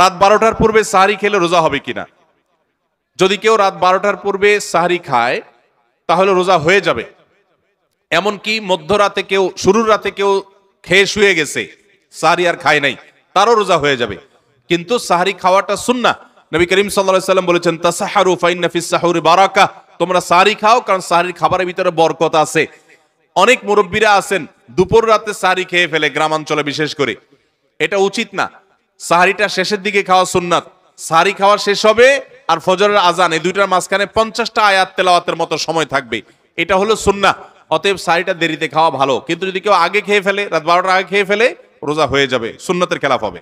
রাত বারোটার পূর্বে সাহারি খেলে রোজা হবে কিনা যদি কেউ রাত বারোটার পূর্বে সাহারি খায় তাহলে রোজা হয়ে যাবে এমনকি মধ্যরাতে কেউ শুরুর রাতে কেউ খেয়ে শুয়ে গেছে সাহারি আর খায় নাই তারও রোজা হয়ে যাবে কিন্তু সাহারি খাওয়াটা না নবী করিম সাল্লাম বলেছেন তাসাহারু সাহুরি বারাকা তোমরা সাহারি খাও কারণ সাহারির খাবারের ভিতরে বরকত আছে অনেক মুরব্বীরা আছেন দুপুর রাতে সাহারি খেয়ে ফেলে গ্রামাঞ্চলে বিশেষ করে এটা উচিত না সাহারিটা শেষের দিকে খাওয়া সুন্নাত সাহারি খাওয়া শেষ হবে আর ফজরের আজান এই দুইটার মাঝখানে পঞ্চাশটা আয়াত তেলাওয়াতের মতো সময় থাকবে এটা হলো সুন্না অতএব সাহারিটা দেরিতে খাওয়া ভালো কিন্তু যদি কেউ আগে খেয়ে ফেলে রাত বারোটার আগে খেয়ে ফেলে রোজা হয়ে যাবে সুন্নতের খেলাফ হবে